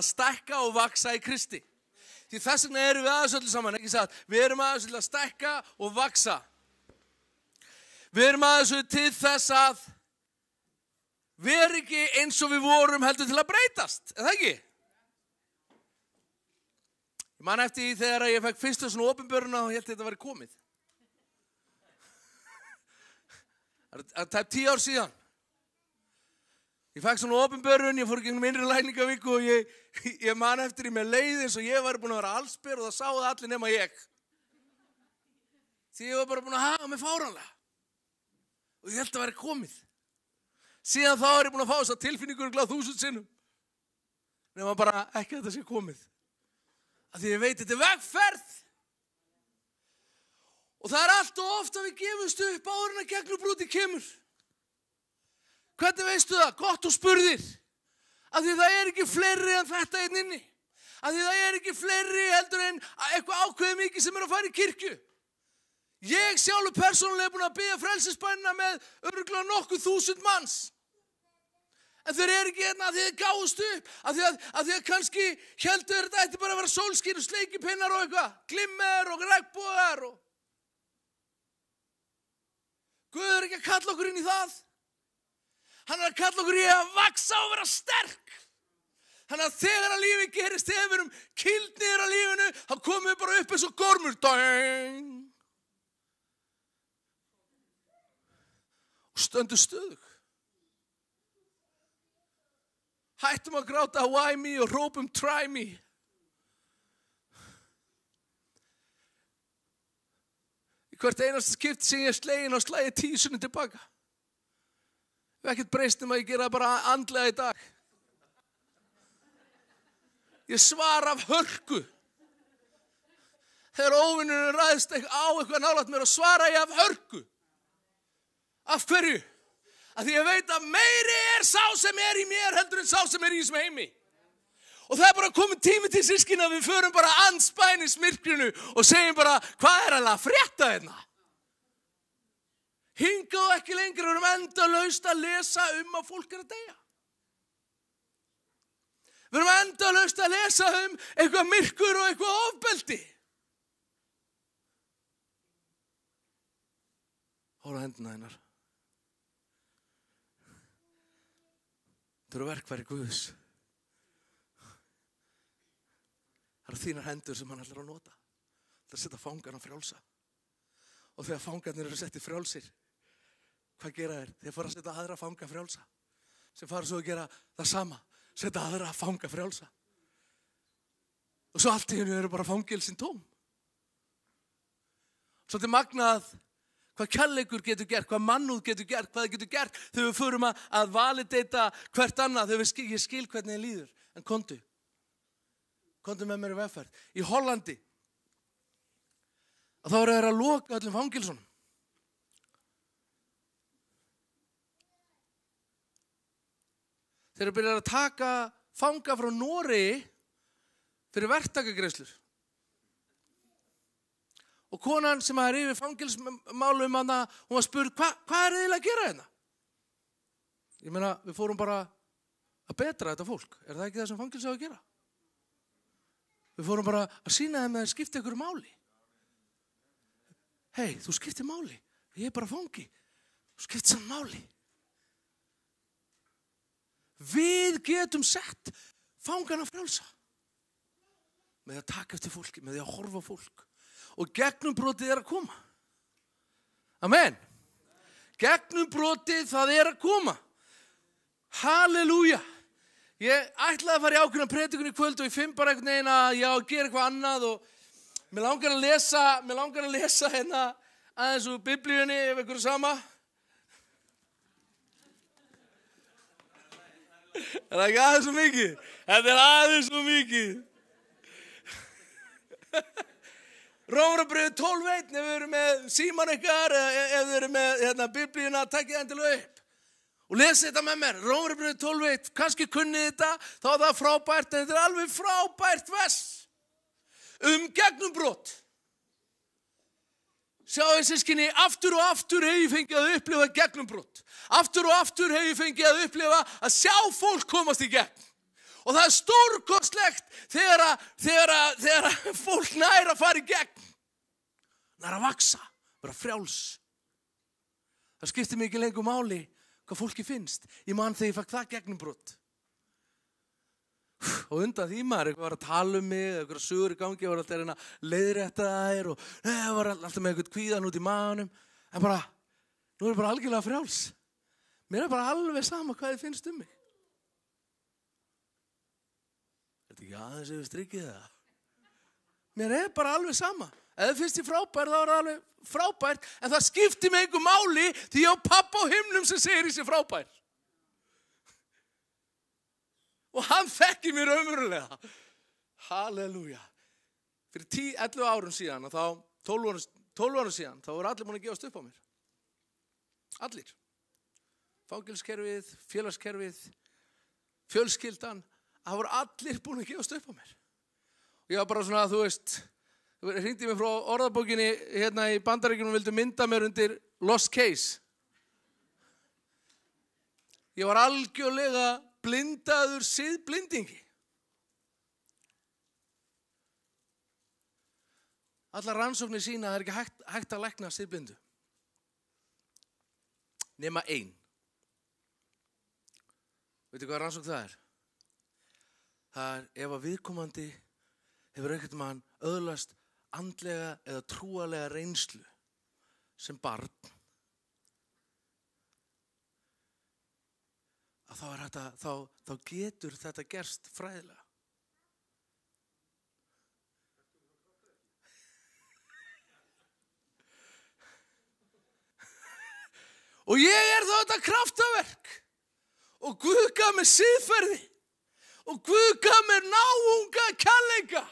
að stekka og vaksa í Kristi. Því þess vegna erum við aðeins öllu saman, ekki satt? Við erum aðeins öllu að stekka og vaksa. Við erum aðeins öllu til þess að við erum ekki eins og við vorum heldur til að breytast, er það ekki? Ég man eftir því þegar ég fekk fyrsta svona ofinböruna og ég held að þetta var komið. Það er tæpt tíu ár síðan. Ég fekk svona ofinbörun, ég fór ekki um einri læningavíku og ég, ég man eftir í mig leið eins og ég var búin að vera allsbyr og það sáði allir nema ég. Því ég var bara búin að hafa mig fáranlega. Og ég held að vera komið. Síðan þá er ég búin að fá þess að tilfinningur gláð þúsund sinnum. Nefnum bara ekki að þetta sé komið. Af því ég veit þetta er vegferð. Og það er allt og ofta við gefumst upp áurinn að gegnum brúti kemur. Hvernig veistu það? Gott og spurðir. Af því það er ekki fleiri en þetta einn inni. Af því það er ekki fleiri heldur en eitthvað ákveði mikið sem er að fara í kirkju. Ég sjálfur persónulega er búin að byggja frelsisbænina með öruglega nokkuð þúsund manns. En þeir eru ekki hérna að þið gáðust upp, að því að, að, að kannski heldur þetta eftir bara að vera sólskýr og sleikipinnar og eitthvað, glimmer og regnbúðar og... Guður ekki að kalla okkur inn í það? Hann er að kalla okkur í að vaksa og vera sterk. Þannig að þegar að lífi gerist, þegar við erum kildniður að lífinu, þá komum við bara upp eins og gormur. Dæng! Og stöndu stöðug. Hættum að gráta why me og rópum try me. Í hvert einast skipt sem ég er slegin og slæði tísunum tilbaka. Við erum ekkert breystum að ég gera bara andlega í dag. Ég svar af hörku. Þegar óvinnunum ræðist á eitthvað nálat mér og svara ég af hörku. Af hverju? Af því ég veit að meiri er sá sem er í mér heldur en sá sem er í þessum heimi. Og það er bara komið tími til sískin að við förum bara anspæni smirklinu og segjum bara hvað er alveg að frétta þetta? Hérna? hingað ekki lengur, við erum enda laust að lesa um að fólk er að deyja. Við erum enda laust að lesa um eitthvað myrkur og eitthvað ofbeldi. Hóra hendina einar. Það eru verkværi Guðs. Það eru þínar hendur sem hann ætlar að nota. Það er að setja fangarna frjálsa. Og þegar fangarnir eru að setja frjálsir hvað gera þér? Þeir fara að setja aðra að fanga frjálsa. Þeir fara svo að gera það sama, setja aðra að fanga frjálsa. Og svo allt í hennu eru bara fangilsin tóm. Svo þetta er magnað hvað kjallegur getur gert, hvað mannúð getur gert, hvað það getur gert þegar við förum að, að validata hvert annað þegar skil, ég skil hvernig það líður. En kontu, kontu með mér í vefferð. Í Hollandi, að þá eru þeir að loka öllum fangilsunum. þeir eru byrjað að taka fanga frá Nóri fyrir verktakagreislur. Og konan sem að er yfir fangilsmálum hann að hún var spurð hva, hvað er þið að gera hérna? Ég meina við fórum bara að betra þetta fólk. Er það ekki það sem fangils á að gera? Við fórum bara að sína þeim að þeir skipta ykkur máli. Hei, þú skiptir máli. Ég er bara fangi. Þú skiptir saman máli. Við getum sett fangana frjálsa. Með því að taka eftir fólki, með því að horfa fólk. Og gegnum brotið er að koma. Amen. Gegnum brotið það er að koma. Halleluja. Ég ætlaði að fara í ákveðna pretikun í kvöld og ég finn bara einhvern veginn að já, gera eitthvað annað og mér langar að lesa, mér langar að lesa hérna aðeins úr biblíunni ef einhverju sama. Það er ekki aðeins og mikið. Þetta er aðeins og mikið. Rómurabröðu 12.1 ef við erum með síman ykkar eða ef við erum með hérna, biblíuna að takja endilega upp. Og lesa þetta með mér. Rómurabröðu 12.1 kannski kunnið þetta, þá er það frábært en þetta er alveg frábært vers um gegnum brott. Sjá ég sískinni, aftur og aftur hef ég fengið að upplifa gegnumbrott. Aftur og aftur hef ég fengið að upplifa að sjá fólk komast í gegn. Og það er stórkostlegt þegar, þegar, þegar fólk næra fari í gegn. Næra að vaksa, vera frjáls. Það skiptir mikið lengur máli hvað fólki finnst. Ég man þegar ég fekk það gegnumbrott og undan því maður var að tala um mig eitthvað sugur í gangi, var alltaf reyna leiðrættaðir og það eh, var alltaf með eitthvað kvíðan út í maðunum en bara, nú er bara algjörlega frjáls mér er bara alveg sama hvað þið finnst um mig Þetta er ekki aðeins ef við strikkið það mér er bara alveg sama ef þið finnst ég frábær þá er það alveg frábær en það skiptir mig einhver máli því ég á pappa á himnum sem segir ég sé frábær og hann þekkir mér ömurlega. Halleluja. Fyrir 10-11 árum síðan og þá 12 árum síðan, þá voru allir múin að gefast upp á mér. Allir. Fákilskerfið, félagskerfið, fjölskyldan, það voru allir búin að gefast upp á mér. Og ég var bara svona að þú veist, þú ringdi mér frá orðabókinni hérna í bandaríkunum og vildi mynda mér undir Lost Case. Ég var algjörlega blindaður síð blindingi. Allar rannsóknir sína að það er ekki hægt, hægt að lækna síð blindu. Nefna einn. Veitu hvað rannsókn það er? Það er ef að viðkomandi hefur ekkert mann öðlast andlega eða trúalega reynslu sem barn að, þetta, þá, þá getur þetta gerst fræðilega. Og ég er þá þetta kraftaverk og Guð gaf mér síðferði og Guð gaf mér náunga kjallega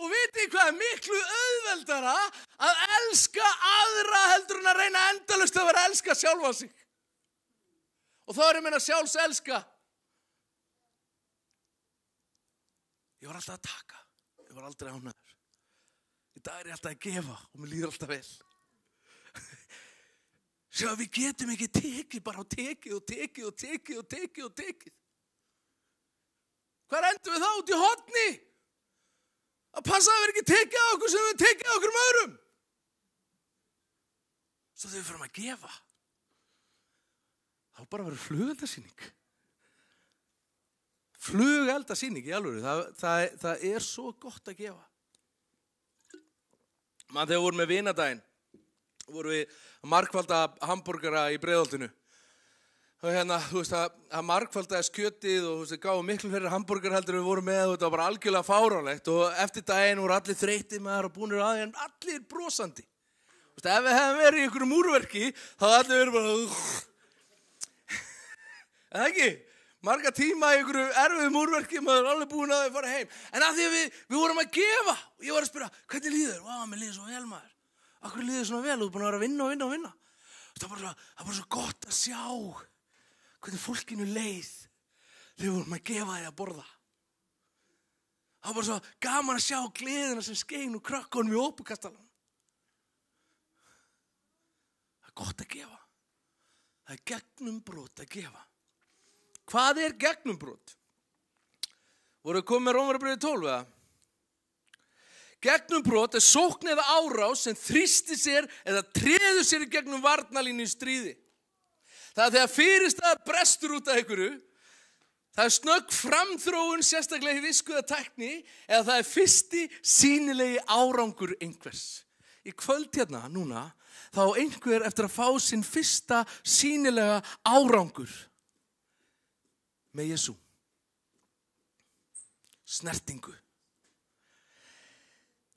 og viti hvað er miklu auðveldara að elska aðra heldur en að reyna endalust að vera að elska sjálfa sig og þá erum við að sjálfselska. Ég var alltaf að taka, ég var aldrei ánæður. Í dag er ég alltaf að gefa og mér líður alltaf vel. Sjá, við getum ekki tekið, bara tekið og tekið og tekið og tekið og tekið. Hvað endur við þá út í hodni? Að passa að við erum ekki tekið á okkur sem við erum tekið á okkur um öðrum. Svo þau fyrir að gefa þá bara verður flugeldasýning flugeldasýning í alveg það, það, það er svo gott að gefa maður þegar vorum við vinadaginn vorum við að markvalda hambúrgara í bregðaldinu og hérna, þú veist, að, að markvaldaði skjötið og þú veist, það gáði miklu fyrir hambúrgar heldur við vorum með og þetta var bara algjörlega fáránlegt og eftir daginn voru allir þreytið með það og búinir aðeins, allir brosandi þú veist, ef við hefum verið í einhverjum úrverki þá allir verið bara en ekki, marga tíma í einhverju erfiðum úrverki maður er alveg búin að fara heim en að því að við, við vorum að gefa og ég var að spyrja, hvernig líður? Vá, mér líður svo vel maður Akkur líður svona vel, þú er búin að vera að vinna og vinna og vinna það var bara, bara svo gott að sjá hvernig fólkinu leið þegar við vorum að gefa því að borða það var bara svo gaman að sjá gleðina sem skein og krakkonum í ópukastalum það er gott að gefa það er gegnum brot að gefa Hvað er gegnumbrot? Voru við komið með Rómarabriði 12 eða? Gegnumbrot er sókn eða árás sem þrýsti sér eða treður sér í gegnum varnalínu í stríði. Það er þegar fyrirstaðar brestur út af einhverju, það er snögg framþróun sérstaklega í viskuða tekni eða það er fyrsti sínilegi árangur einhvers. Í kvöld hérna, núna, þá einhver eftir að fá sinn fyrsta sínilega árangur með Jésu snertingu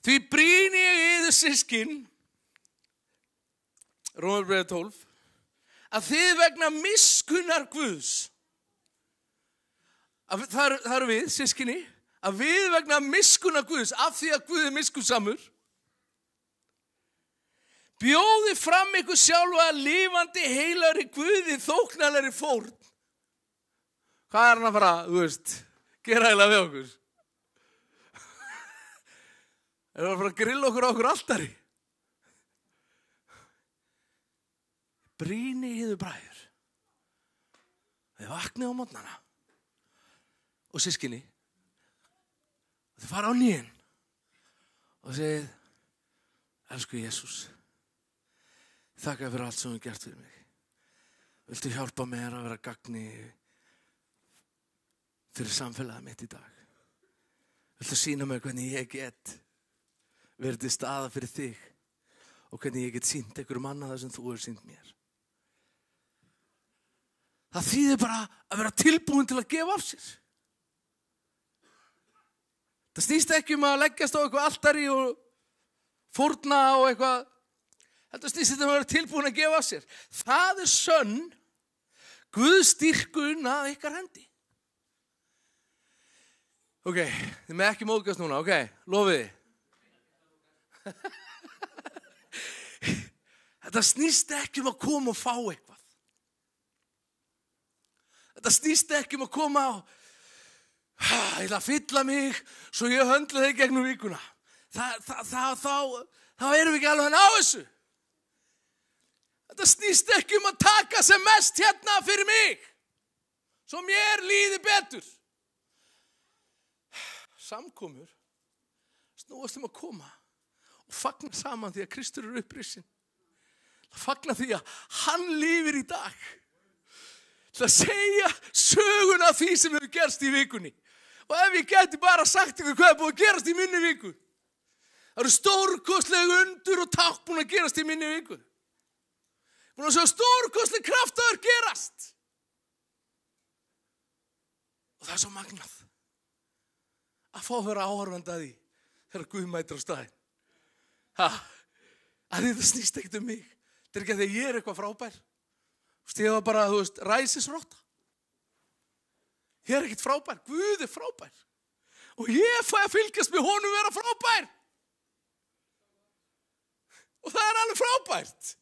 því brýn ég yfir sískinn Rómarbreið 12 að þið vegna miskunnar Guðs þar, þar við, sískinni að við vegna miskunnar Guðs af því að Guð er miskunnsamur bjóði fram ykkur sjálfa lífandi heilari Guði þóknalari fórn hvað er hann að fara, þú veist, gera eiginlega við okkur? Er hann að fara að grilla okkur á okkur alltari? Bríni í þið bræður. Þið vaknið á mótnana og sískinni og þið fara á nýjan og segið Elsku Jésús, þakka fyrir allt sem þú gert fyrir mig. Viltu hjálpa mér að vera gagni í til samfélagið mitt í dag. Þú sína mér hvernig ég get verið til staða fyrir þig og hvernig ég get sínt einhverjum annað það sem þú er sínt mér. Það þýðir bara að vera tilbúin til að gefa af sér. Það snýst ekki um að leggjast á eitthvað alltari og fórna og eitthvað. Þetta snýst þetta um að vera tilbúin að gefa af sér. Það er sönn Guð styrkun að ykkar hendi. Ok, þið með ekki móðgast núna, ok, lofiði. Þetta snýst ekki um að koma og fá eitthvað. Þetta snýst ekki um að koma á, ég ætla að fylla mig svo ég höndla þig gegnum vikuna. Þa, þa, þa, þá, þá erum við ekki alveg hann á þessu. Þetta snýst ekki um að taka sem mest hérna fyrir mig. Svo mér líði betur samkomur snúast um að koma og fagna saman því að Kristur eru upprissin að fagna því að hann lifir í dag til að segja söguna því sem hefur gerst í vikunni og ef ég geti bara sagt ykkur hvað er búin að gerast í minni vikun það eru stórkostlega undur og takk búin að gerast í minni vikun búin að sjá stórkostlega kraftaður gerast og það er svo magnað að fá að vera áhörfandi að því þegar Guð mætir á staðin. Ha, að þetta snýst ekkert um mig. Þetta er ekki að því að ég er eitthvað frábær. Þú veist, ég var bara, þú veist, ræsisrótta. Ég er ekkert frábær, Guð er frábær. Og ég fæ að fylgjast með honum vera frábær. Og það er alveg frábært.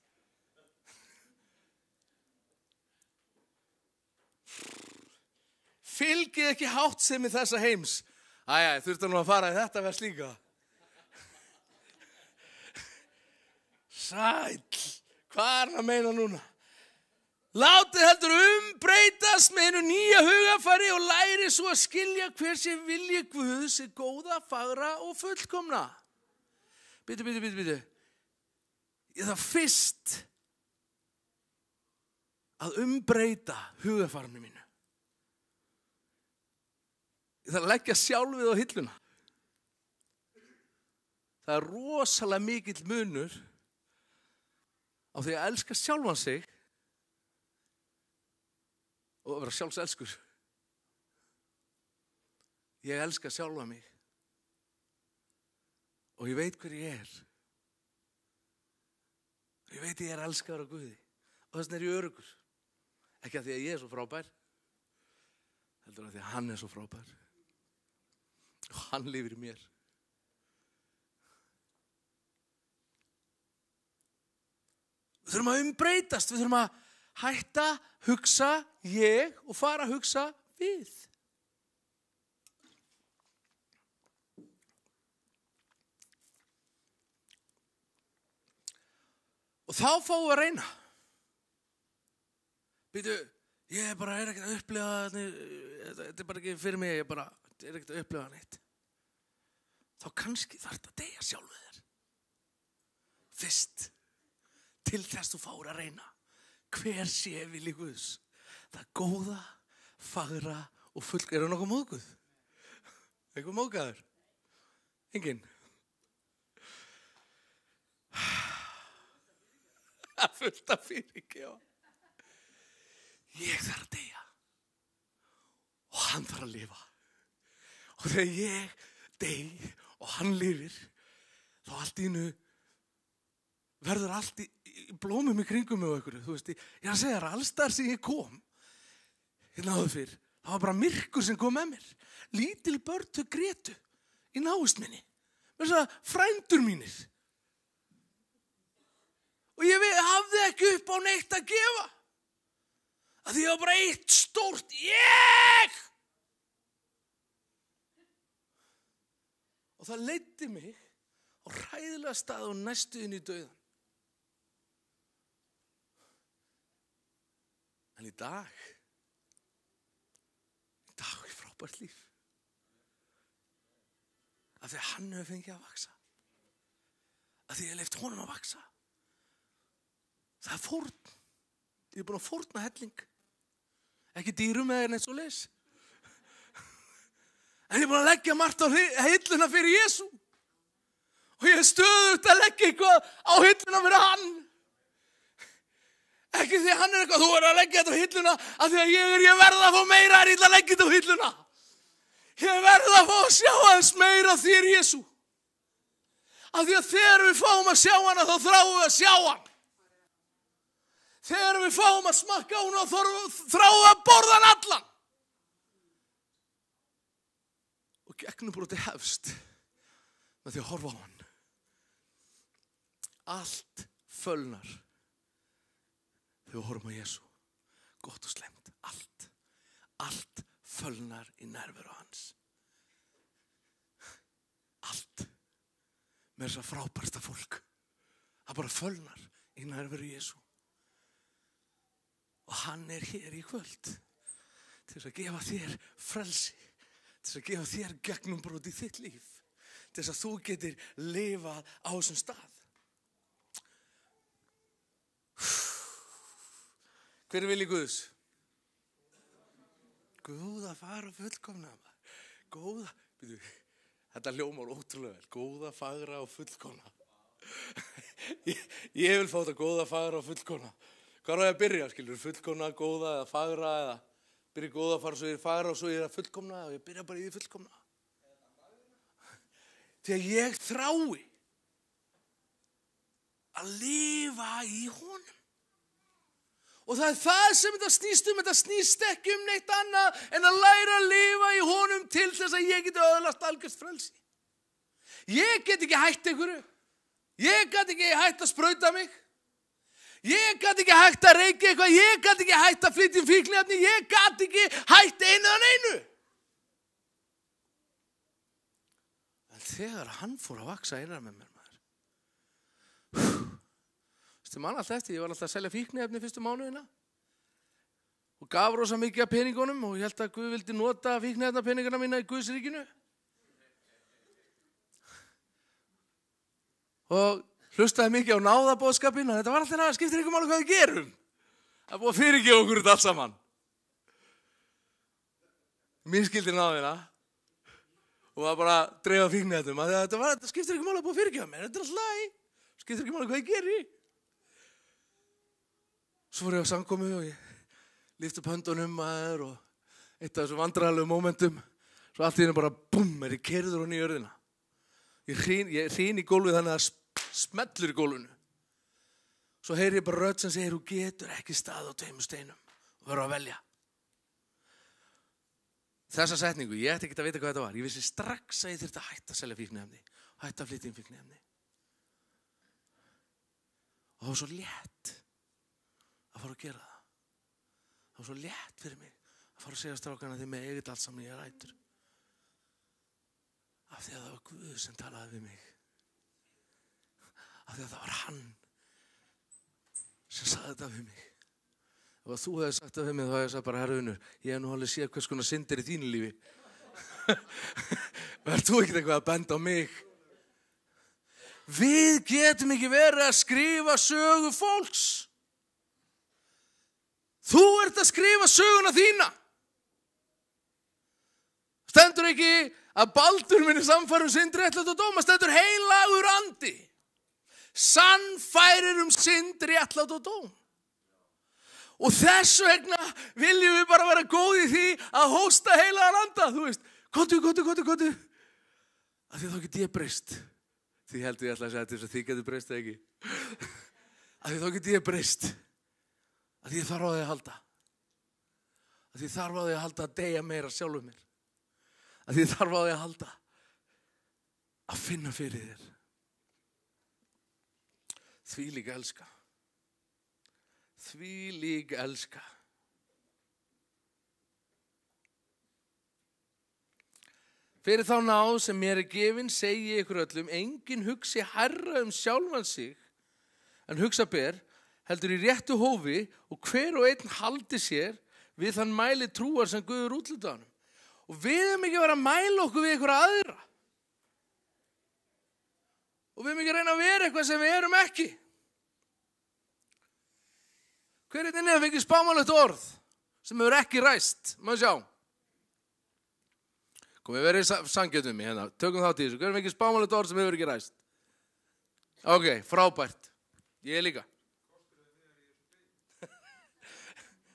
Fylgið ekki hátt sem í þessa heims Æja, þurftu nú að fara í þetta vers líka. Sæl, hvað er hann að meina núna? Látið heldur umbreytast með hennu nýja hugafæri og læri svo að skilja hver sem vilja Guðu sér góða, fagra og fullkomna. Bitu, bitu, bitu, bitu. Ég þarf fyrst að umbreyta hugafærinu mín. Ég þarf að leggja sjálfið á hilluna. Það er rosalega mikill munur á því að elska sjálfan sig og að vera sjálfselskur. Ég elska sjálfa mig og ég veit hver ég er. Ég veit ég er elskar á Guði og þess vegna er ég örugur. Ekki að því að ég er svo frábær, heldur að því að hann er svo frábær og hann lifir mér. Við þurfum að umbreytast, við þurfum að hætta, hugsa ég og fara að hugsa við. Og þá fáum við að reyna. Býtu, ég er bara er ekkert að upplega, þetta er bara ekki fyrir mig, ég er bara þú er ekkert að upplifa neitt þá kannski þarf þetta að deyja sjálfuð þér fyrst til þess þú fáur að reyna hver sé vilji Guðs það góða, fagra og full er það nokkuð móðguð eitthvað móðgæður enginn að fullt af fyrir ekki ég þarf að deyja og hann þarf að lifa og þegar ég degi og hann lifir þá allt í nu verður allt í, í blómum í kringum með okkur, þú veist, ég að segja allstar sem ég kom hérna áður fyrr, það var bara myrkur sem kom með mér lítil börtu gretu í náistminni með þess að frændur mínir og ég við, hafði ekki upp á neitt að gefa að því að bara eitt stórt ég og það leytti mig á ræðilega stað og næstuðin í döðan. En í dag, í dag er frábært líf. Af því að hann hefur fengið að vaksa. Af því að ég hef leift honum að vaksa. Það er fórn. Ég er búin að fórna helling. Ekki dýrum eða eins og leys en ég er búin að leggja margt á hilluna fyrir Jésu og ég er stöðut að leggja eitthvað á hilluna fyrir hann ekki því að hann er eitthvað þú er að leggja þetta á hilluna af því að ég er ég verða að fá meira er ég að leggja þetta á hilluna ég verða að fá að sjá aðeins meira þér Jésu af því að þegar við fáum að sjá hana þá þráum við að sjá hann þegar við fáum að smakka hún og þráum við að borða hann allan og gegnumbroti hefst með því að horfa á hann allt fölnar þegar við horfum á Jésu gott og slemt, allt allt fölnar í nervur á hans allt með þess að frábærsta fólk það bara fölnar í nervur í Jésu og hann er hér í kvöld til að gefa þér frelsi til að gefa þér gegnum brot í þitt líf til þess að þú getur lifað á þessum stað Hver er vilji Guðs? Góða fara fullkomna Góða byrju, Þetta ljómar ótrúlega vel Góða fara og fullkomna ég, ég vil fá þetta góða fara og fullkomna Hvað er það að byrja? Skilur, fullkomna, góða eða fara eða byrja góð að fara svo ég er fara og svo ég er að fullkomna og ég byrja bara í því fullkomna. Þegar ég þrái að lifa í honum. Og það er það sem þetta snýst um, þetta snýst ekki um neitt annað en að læra að lifa í honum til þess að ég geti öðlast algjörst frelsi. Ég get ekki hætt einhverju. Ég get ekki hætt að spröyta mig. Ég gæti ekki hægt að reyka eitthvað, ég gæti ekki hægt að flytja um fíklefni, ég gæti ekki hægt einu en einu. En þegar hann fór að vaksa einar með mér maður, þú veist, ég man alltaf eftir, ég var alltaf að selja fíklefni fyrstu mánuðina og gaf rosa mikið af peningunum og ég held að Guð vildi nota fíklefna peninguna mína í Guðsríkinu. Og hlustaði mikið á náðabóðskapin þetta var alltaf náða, hérna, skiptir ykkur málu hvað við gerum það búið að fyrirgefa okkur út allt saman mín skildir náðina og var bara að dreifa fíknir þetta um að þetta var, þetta skiptir ykkur málu að búið að fyrirgefa mér, þetta er alltaf læg skiptir ykkur málu hvað ég gerir svo voru ég á samkomi og ég lífti upp höndunum aður og eitt af þessu vandrarlegu mómentum svo allt í henni bara bum, er ég kerður honni í örðina ég hrín í gólfið þannig að smellur í gólunu svo heyr ég bara rödd sem segir þú getur ekki stað á tveimur steinum og verður að velja þessa setningu, ég ætti ekki að vita hvað þetta var ég vissi strax að ég þurfti að hætta að selja fíknefni hætta að flytja inn fíknefni og það var svo létt að fara að gera það það var svo létt fyrir mig að fara að segja strákana því með eigið allt saman ég er ættur af því að það var Guð sem talaði við mig af því að það var hann sem saði þetta við mig ef að þú hefði sagt þetta við mig þá hefði ég sagt bara herðunur, ég hef nú alveg séð hvers konar syndir í þínu lífi verður þú ekkert eitthvað að benda á mig við getum ekki verið að skrifa sögu fólks þú ert að skrifa söguna þína stendur ekki að baldur minni samfærum syndri ætlaði að dóma, stendur heilagur andi sannfærir um synd, réttlátt og dóm. Og þessu vegna viljum við bara vera góði því að hósta heila að landa, þú veist, gotu, gotu, gotu, gotu. Því þá get ég breyst. Því heldur ég alltaf að segja þetta þess að því getur breyst eða ekki. Því þá get ég breyst. Því þarf á því að halda. Því þarf á því að halda að deyja meira sjálfur mér. Því þarf á því að halda að finna fyrir þér Því líka elska. Því líka elska. Fyrir þá náð sem mér er gefinn segi ykkur öllum, enginn hugsi herra um sjálfan sig, en hugsa ber, heldur í réttu hófi og hver og einn haldi sér við þann mæli trúar sem Guður útlutaðanum. Og við erum ekki að vera að mæla okkur við ykkur aðra og við erum ekki að reyna að vera eitthvað sem við erum ekki. Hver er þetta nefn ekki spámanlegt orð sem hefur ekki ræst? Má sjá. Komum við verið sangjöndum í hérna. Tökum þá tísu. Hver er ekki spámanlegt orð sem hefur ekki ræst? Ok, frábært. Ég líka.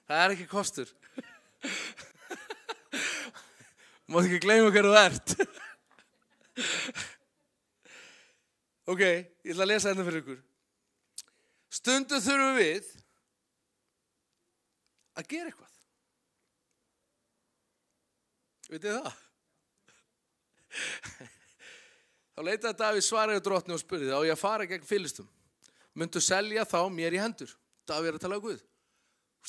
Það er ekki kostur. Mátt ekki gleyma hverju það ert. Ok, ég ætla að lesa þetta hérna fyrir ykkur. Stundu þurfum við að gera eitthvað. Vitið það? Þá leitaði Davíð svaraði drotni og spurði þá ég að fara gegn fylistum. Myndu selja þá mér í hendur. Davíð er að tala um á Guð.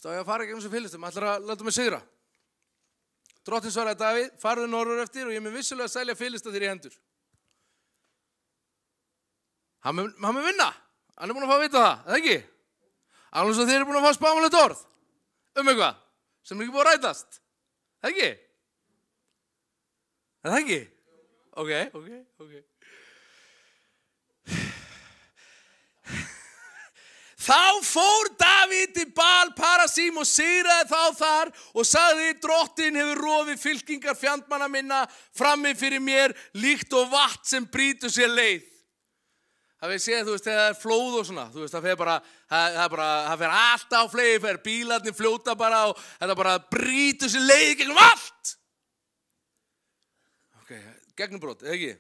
Þá ég að fara gegn þessum fylistum. Það er að leta mig sigra. Drotni svaraði Davíð, farðu norður eftir og ég mun vissulega að selja fylista þér í hendur hann mun vinna hann er búin að fá að vita það, eða ekki alveg svo þeir eru búin að fá spámalegt orð um eitthvað sem er ekki búin að rætast eða ekki eða ekki ok, ok, ok Þá fór Davíð í bal parasím og sýraði þá þar og sagði drottin hefur rofið fylkingar fjandmanna minna frammi fyrir mér líkt og vatn sem brítur sér leið. Það veist séð, þú veist, þegar það er flóð og svona, þú veist, það fer bara, það, það bara, það fer alltaf á fleið, það fer bílarnir fljóta bara og þetta bara brítur sér leið gegnum allt. Ok, gegnumbrótt, eða ekki?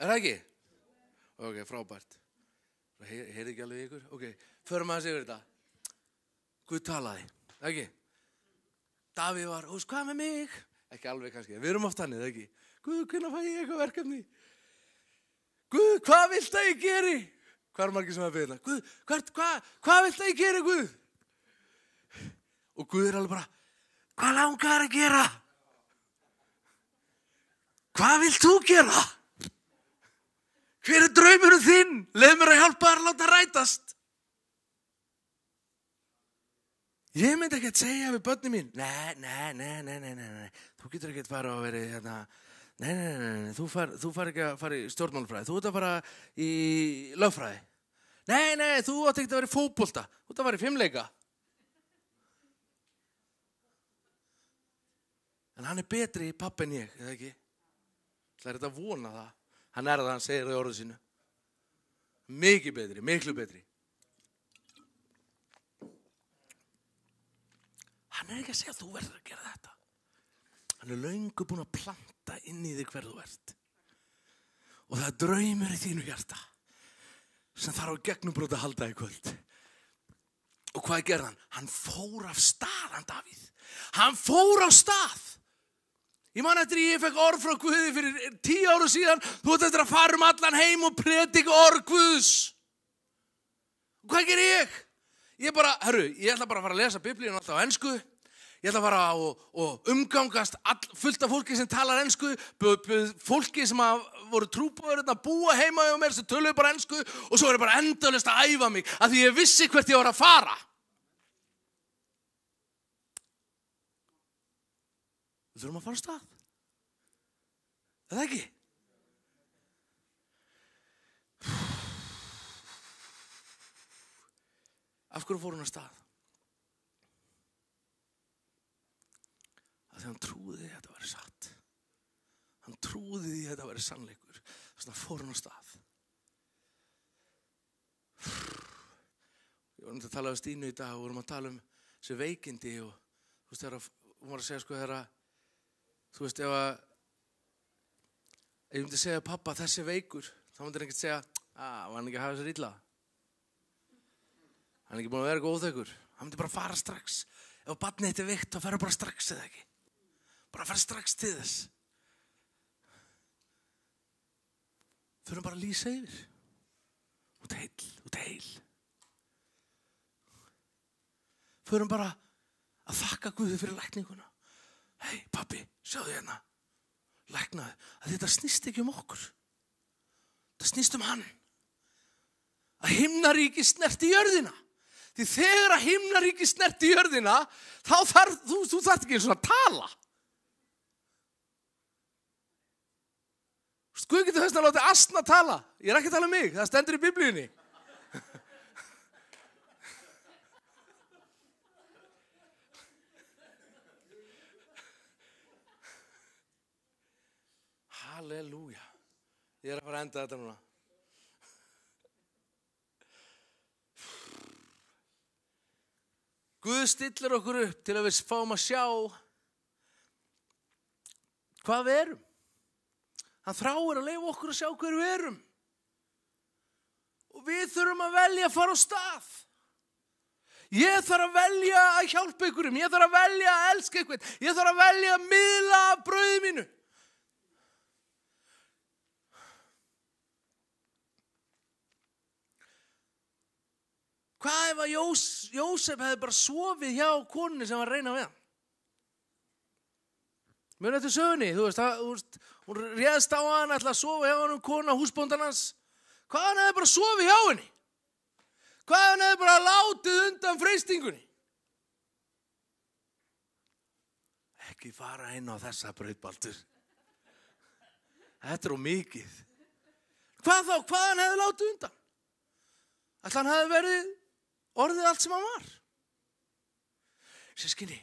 Er það ekki? Ok, frábært. Heyrði heyr ekki alveg ykkur? Ok, förum að það séu þetta. Guð talaði, ekki? Davíð var, þú veist, sko, hvað með mig? Ekki alveg kannski, við erum oft hannið, ekki? Guð, hvernig fæ ég eitthvað verkefni? Guð, hvað vilt að ég geri? Hvað er margir sem að byrja? Hérna? Guð, hvert, hvað, hvað vilt að ég geri, Guð? Og Guð er alveg bara, hvað langar að gera? Hvað vilt þú gera? Hver er draumunum þinn? Leð mér að hjálpa þar að láta rætast. Ég myndi ekki að segja við börnum mín, nei, nei, nei, nei, nei, nei, þú getur ekki að fara og verið hérna, Nei, nei, nei, nei, þú far, þú far ekki að fara í stjórnmálfræði, þú ert að fara í lögfræði. Nei, nei, þú átt ekki að vera í fókbólta, þú ert að fara í fimmleika. En hann er betri í papp en ég, eða ekki? Það er þetta að vona það. Hann er það, hann segir það í orðu sínu. Mikið betri, miklu betri. Hann er ekki að segja að þú verður að gera þetta. Hann er laungu búin að planta inn í þig hverðu verðt. Og það er draumur í þínu hjarta sem þarf á gegnumbrót að halda í kvöld. Og hvað gerði hann? Hann fór af stað, hann Davíð. Hann fór af stað. Ég man eftir ég fekk orð frá Guði fyrir tíu áru síðan. Þú ert eftir að fara um allan heim og predika orð Guðs. Og hvað ger ég? Ég bara, herru, ég ætla bara að fara að lesa biblíun alltaf á ennskuðu. Ég ætla að fara og, og umgangast all, fullt af fólki sem talar ennsku, fólki sem voru trúbúður hérna að búa heima hjá mér sem töluðu bara ennsku og svo er ég bara endalist að æfa mig að því ég vissi hvert ég var að fara. Við þurfum að fara á stað. Er það ekki? Af hverju fór hún á stað? því hann trúði því að þetta var satt hann trúði því að þetta var sannleikur þess að hann fór hann á stað ég var náttúrulega að tala um Stínu í dag og vorum að tala um þessi veikindi og þú veist þegar hún var að segja sko þegar þú veist ef að ef ég myndi að segja pappa þessi veikur þá myndi hann ekkert segja að ah, hann ekki hafa þessi rýlla hann er ekki búin að vera góð þegar hann myndi bara fara strax ef barnið þetta er veikt þá ferur bara strax eða ekki bara að fara strax til þess þurfum bara að lýsa yfir út heil, út heil þurfum bara að þakka Guði fyrir lækninguna hei pappi, sjáðu hérna læknaði að þetta snýst ekki um okkur það snýst um hann að himnaríki snerti jörðina því þegar að himnaríki snerti jörðina þá þarf þú, þú þarf ekki eins og að tala Sko getur þess að láta asna tala. Ég er ekki að tala um mig, það stendur í biblíunni. Halleluja. Ég er að fara að enda þetta núna. Guð stillar okkur upp til að við fáum að sjá hvað við erum. Hann þráir að leifa okkur að sjá hver við erum. Og við þurfum að velja að fara á stað. Ég þarf að velja að hjálpa ykkurum. Ég þarf að velja að elska ykkur. Ég þarf að velja að miðla að brauði mínu. Hvað ef að Jós, Jósef hefði bara sofið hjá konunni sem var að reyna við hann? Mjög nættu sögni, þú veist, það, þú veist, hún réðst á hann, ætlaði að sofa hjá hann um kona, húsbóndan hans. Hvað hann hefði bara sofið hjá henni? Hvað hann hefði bara látið undan freystingunni? Ekki fara inn á þessa bröðbaldur. Þetta er ómikið. Hvað þá? Hvað hann hefði látið undan? Ætlaði hann hefði verið orðið allt sem hann var. Sérskinni,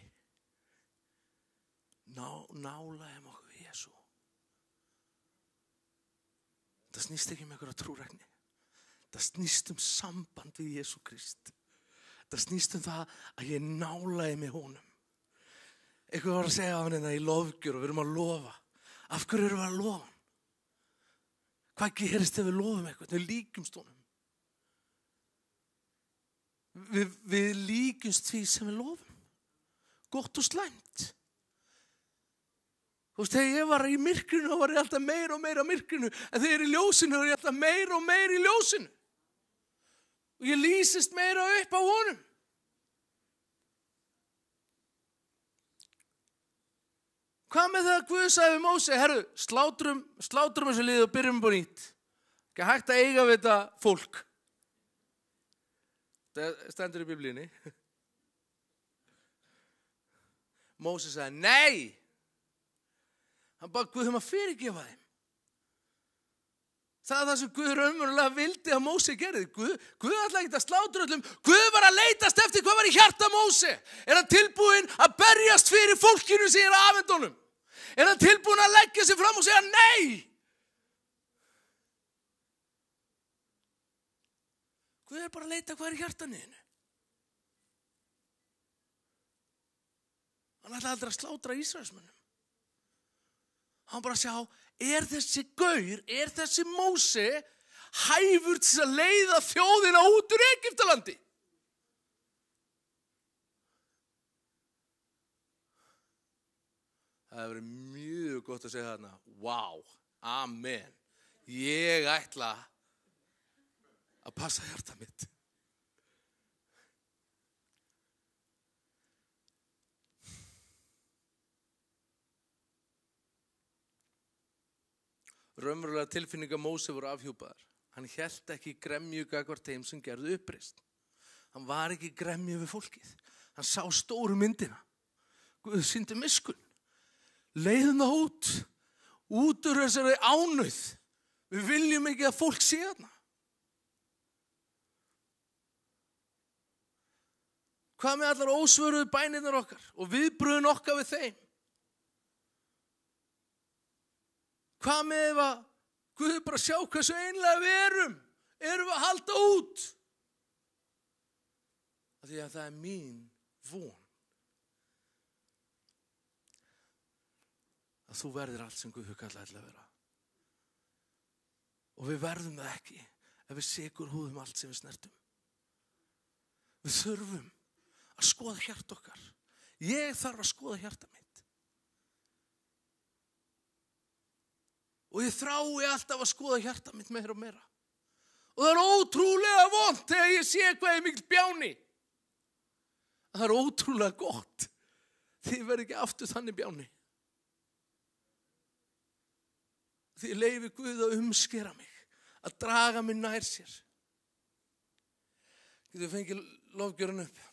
ná, nála hefði það snýst ekki um einhverja trúrækni það snýst um samband við Jésu Krist það snýst um það að ég nálaði með honum eitthvað var að segja á hann en hérna það ég lofgjur og við erum að lofa af hverju erum við að lofa hvað gerist ef við lofum eitthvað við líkumst honum við, við líkumst því sem við lofum gott og slemt Þú veist, þegar ég var í myrkrinu var ég alltaf meir og meir á myrkrinu en þegar ég er í ljósinu var ég alltaf meir og meir í ljósinu. Og ég lýsist meira upp á honum. Hvað með það að Guð sæði Mósi, herru, slátrum, slátrum þessu lið og byrjum búin ít. Ekki hægt að eiga við þetta fólk. Það stendur í biblíni. Mósi sæði, nei! Hann bað Guðum að fyrirgefa þeim. Það er það sem Guður umverulega vildi að Mósi gerði. Guð, Guð ætla ekki að slátur öllum. Guð var að leytast eftir hvað var í hjarta Mósi. Er hann tilbúin að berjast fyrir fólkinu sem er að afendunum? Er hann tilbúin að leggja sig fram og segja nei? Guð er bara að leita hvað er í hjarta niðinu. Hann ætla aldrei að slátra Ísraelsmönnum hann bara sjá, er þessi gaur, er þessi mósi hæfur til að leiða þjóðina út úr Egiptalandi? Það hefur verið mjög gott að segja þarna, wow, amen, ég ætla að passa hjarta mitt. raunverulega tilfinninga Mósi voru afhjúpaðar. Hann held ekki gremju gagvar þeim sem gerðu upprist. Hann var ekki gremju við fólkið. Hann sá stóru myndina. Guð síndi miskun. Leiðum það út. Útur þessari ánöð. Við viljum ekki að fólk sé þarna. Hvað með allar ósvöruðu bæninar okkar og viðbröðun okkar við þeim? Hvað með ef að Guði bara sjá hvað svo einlega við erum? Erum við að halda út? Að því að það er mín von. Að þú verðir allt sem Guði huga alltaf að vera. Og við verðum það ekki ef við sigur húðum allt sem við snertum. Við þurfum að skoða hjart okkar. Ég þarf að skoða hjarta mitt. og ég þrái alltaf að skoða hjarta mitt meira og meira. Og það er ótrúlega vondt þegar ég sé hvað er mikil bjáni. Það er ótrúlega gott því ég verð ekki aftur þannig bjáni. Því ég leifi Guð að umskera mig, að draga mig nær sér. Getur við fengið lofgjörun upp?